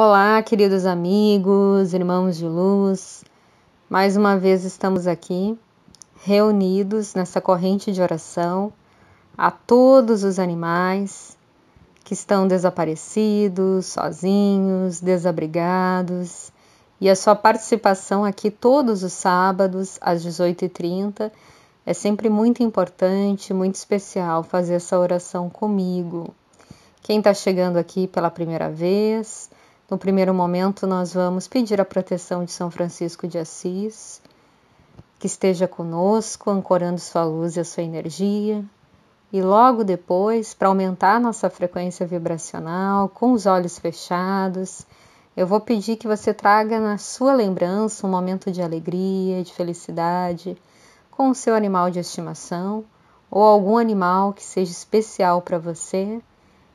Olá, queridos amigos, irmãos de luz, mais uma vez estamos aqui reunidos nessa corrente de oração a todos os animais que estão desaparecidos, sozinhos, desabrigados. E a sua participação aqui todos os sábados às 18h30 é sempre muito importante, muito especial fazer essa oração comigo. Quem está chegando aqui pela primeira vez, no primeiro momento, nós vamos pedir a proteção de São Francisco de Assis, que esteja conosco, ancorando sua luz e a sua energia. E logo depois, para aumentar nossa frequência vibracional, com os olhos fechados, eu vou pedir que você traga na sua lembrança um momento de alegria, de felicidade com o seu animal de estimação ou algum animal que seja especial para você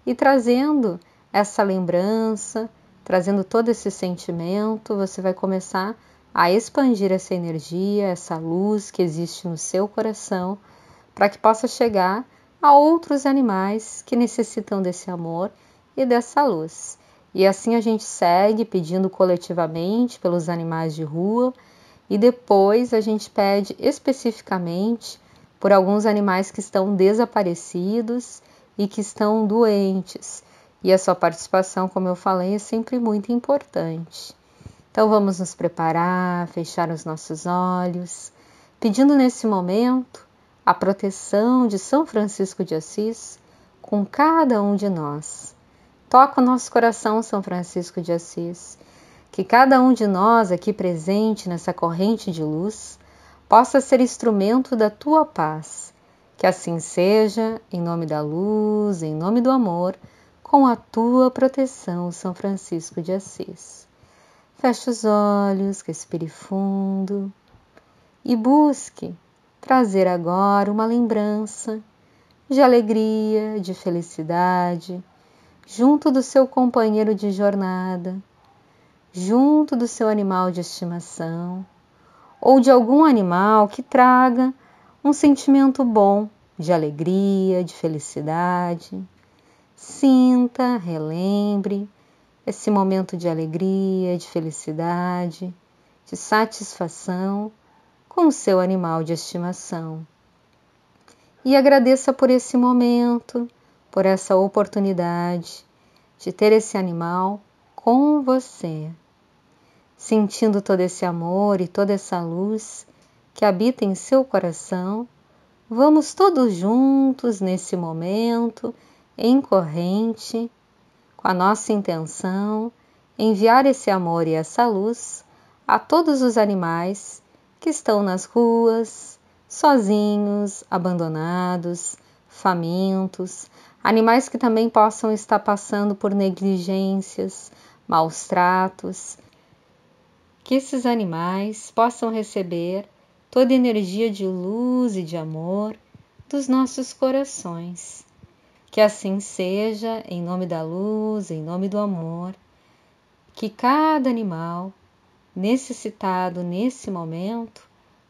e trazendo essa lembrança trazendo todo esse sentimento, você vai começar a expandir essa energia, essa luz que existe no seu coração, para que possa chegar a outros animais que necessitam desse amor e dessa luz. E assim a gente segue pedindo coletivamente pelos animais de rua e depois a gente pede especificamente por alguns animais que estão desaparecidos e que estão doentes e a sua participação, como eu falei, é sempre muito importante. Então vamos nos preparar, fechar os nossos olhos, pedindo nesse momento a proteção de São Francisco de Assis com cada um de nós. Toca o nosso coração, São Francisco de Assis, que cada um de nós aqui presente nessa corrente de luz possa ser instrumento da tua paz. Que assim seja, em nome da luz, em nome do amor com a tua proteção, São Francisco de Assis. Feche os olhos, respire fundo e busque trazer agora uma lembrança de alegria, de felicidade, junto do seu companheiro de jornada, junto do seu animal de estimação ou de algum animal que traga um sentimento bom de alegria, de felicidade, Sinta, relembre esse momento de alegria, de felicidade, de satisfação com o seu animal de estimação. E agradeça por esse momento, por essa oportunidade de ter esse animal com você, sentindo todo esse amor e toda essa luz que habita em seu coração. Vamos todos juntos nesse momento em corrente, com a nossa intenção enviar esse amor e essa luz a todos os animais que estão nas ruas, sozinhos, abandonados, famintos, animais que também possam estar passando por negligências, maus tratos, que esses animais possam receber toda a energia de luz e de amor dos nossos corações que assim seja, em nome da luz, em nome do amor, que cada animal necessitado nesse momento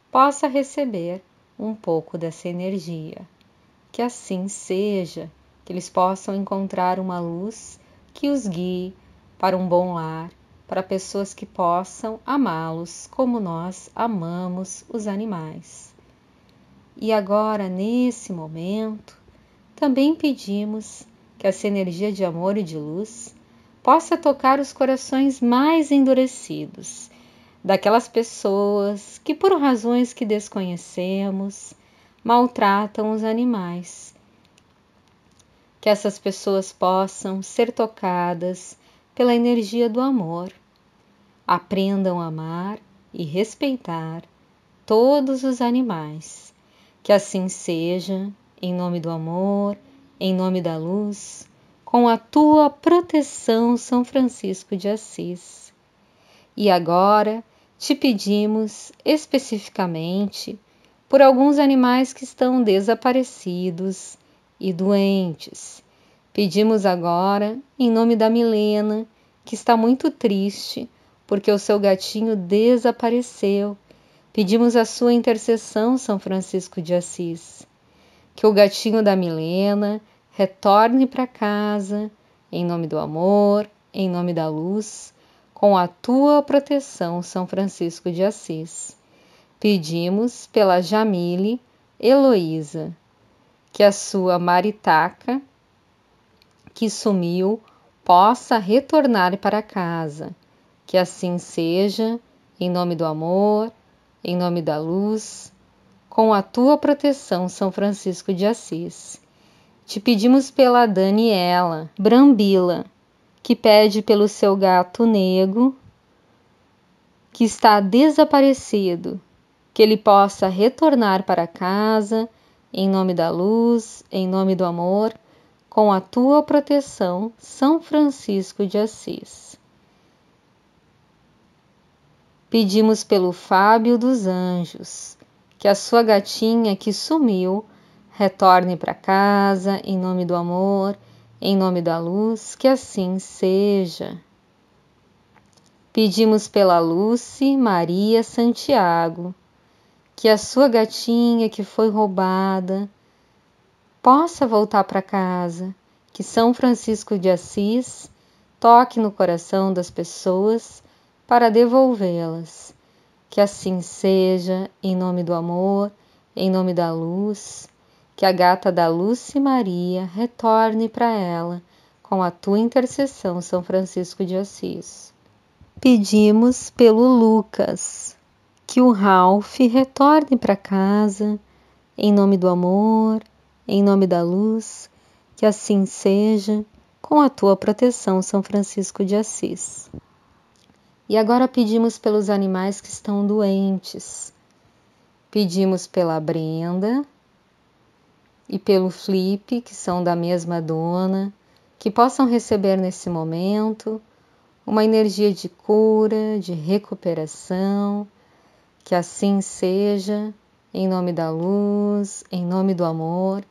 possa receber um pouco dessa energia. Que assim seja, que eles possam encontrar uma luz que os guie para um bom lar, para pessoas que possam amá-los como nós amamos os animais. E agora, nesse momento, também pedimos que essa energia de amor e de luz possa tocar os corações mais endurecidos daquelas pessoas que, por razões que desconhecemos, maltratam os animais. Que essas pessoas possam ser tocadas pela energia do amor, aprendam a amar e respeitar todos os animais. Que assim seja em nome do amor, em nome da luz, com a tua proteção, São Francisco de Assis. E agora te pedimos especificamente por alguns animais que estão desaparecidos e doentes. Pedimos agora, em nome da Milena, que está muito triste porque o seu gatinho desapareceu. Pedimos a sua intercessão, São Francisco de Assis que o gatinho da Milena retorne para casa, em nome do amor, em nome da luz, com a tua proteção, São Francisco de Assis. Pedimos pela Jamile Heloísa, que a sua maritaca, que sumiu, possa retornar para casa. Que assim seja, em nome do amor, em nome da luz com a tua proteção, São Francisco de Assis. Te pedimos pela Daniela Brambila, que pede pelo seu gato negro, que está desaparecido, que ele possa retornar para casa, em nome da luz, em nome do amor, com a tua proteção, São Francisco de Assis. Pedimos pelo Fábio dos Anjos, que a sua gatinha que sumiu retorne para casa em nome do amor, em nome da luz, que assim seja. Pedimos pela Lucy Maria Santiago que a sua gatinha que foi roubada possa voltar para casa, que São Francisco de Assis toque no coração das pessoas para devolvê-las que assim seja, em nome do amor, em nome da luz, que a gata da Lúcia Maria retorne para ela com a tua intercessão, São Francisco de Assis. Pedimos pelo Lucas que o Ralph retorne para casa em nome do amor, em nome da luz, que assim seja, com a tua proteção, São Francisco de Assis. E agora pedimos pelos animais que estão doentes. Pedimos pela Brenda e pelo Flip, que são da mesma dona, que possam receber nesse momento uma energia de cura, de recuperação, que assim seja, em nome da luz, em nome do amor,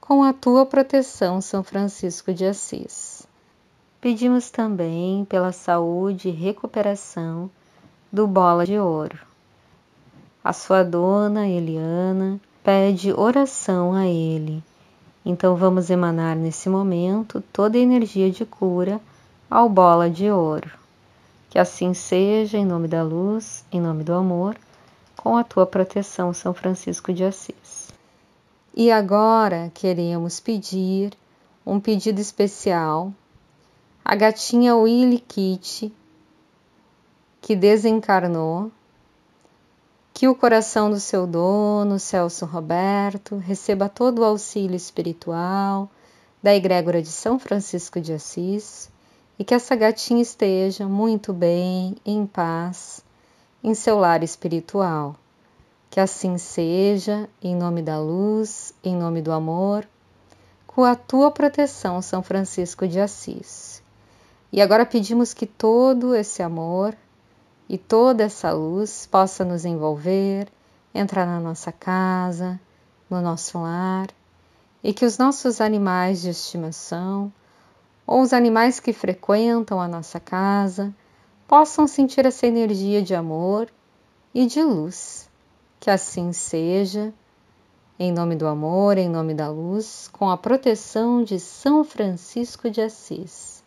com a tua proteção, São Francisco de Assis. Pedimos também pela saúde e recuperação do Bola de Ouro. A sua dona, Eliana, pede oração a ele. Então vamos emanar nesse momento toda a energia de cura ao Bola de Ouro. Que assim seja, em nome da luz, em nome do amor, com a tua proteção, São Francisco de Assis. E agora queremos pedir um pedido especial a gatinha Willy Kitty, que desencarnou, que o coração do seu dono, Celso Roberto, receba todo o auxílio espiritual da egrégora de São Francisco de Assis e que essa gatinha esteja muito bem, em paz, em seu lar espiritual. Que assim seja, em nome da luz, em nome do amor, com a tua proteção, São Francisco de Assis. E agora pedimos que todo esse amor e toda essa luz possa nos envolver, entrar na nossa casa, no nosso lar, e que os nossos animais de estimação ou os animais que frequentam a nossa casa possam sentir essa energia de amor e de luz. Que assim seja, em nome do amor, em nome da luz, com a proteção de São Francisco de Assis.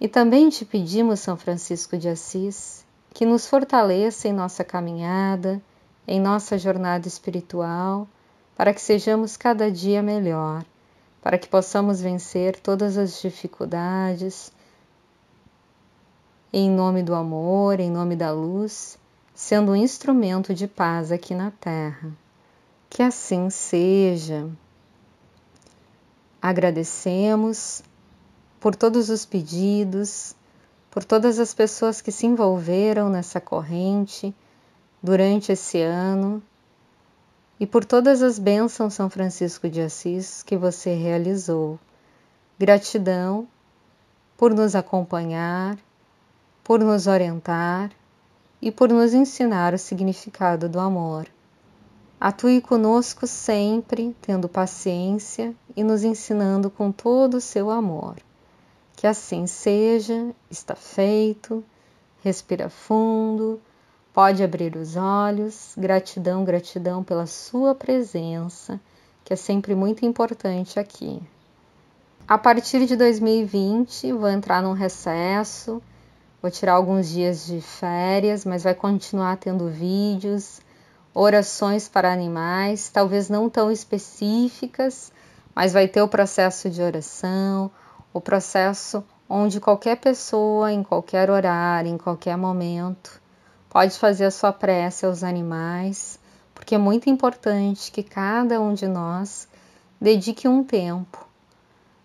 E também te pedimos, São Francisco de Assis, que nos fortaleça em nossa caminhada, em nossa jornada espiritual, para que sejamos cada dia melhor, para que possamos vencer todas as dificuldades, em nome do amor, em nome da luz, sendo um instrumento de paz aqui na Terra. Que assim seja. Agradecemos por todos os pedidos, por todas as pessoas que se envolveram nessa corrente durante esse ano e por todas as bênçãos São Francisco de Assis que você realizou. Gratidão por nos acompanhar, por nos orientar e por nos ensinar o significado do amor. Atue conosco sempre, tendo paciência e nos ensinando com todo o seu amor. Que assim seja, está feito. Respira fundo, pode abrir os olhos. Gratidão, gratidão pela sua presença, que é sempre muito importante aqui. A partir de 2020, vou entrar num recesso, vou tirar alguns dias de férias, mas vai continuar tendo vídeos, orações para animais, talvez não tão específicas, mas vai ter o processo de oração o processo onde qualquer pessoa, em qualquer horário, em qualquer momento, pode fazer a sua prece aos animais, porque é muito importante que cada um de nós dedique um tempo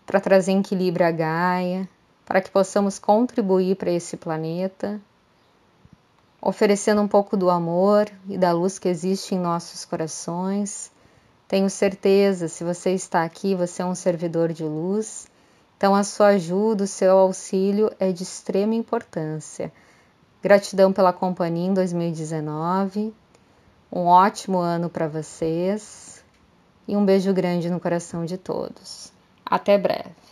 para trazer equilíbrio à Gaia, para que possamos contribuir para esse planeta, oferecendo um pouco do amor e da luz que existe em nossos corações. Tenho certeza, se você está aqui, você é um servidor de luz então, a sua ajuda, o seu auxílio é de extrema importância. Gratidão pela companhia em 2019. Um ótimo ano para vocês e um beijo grande no coração de todos. Até breve.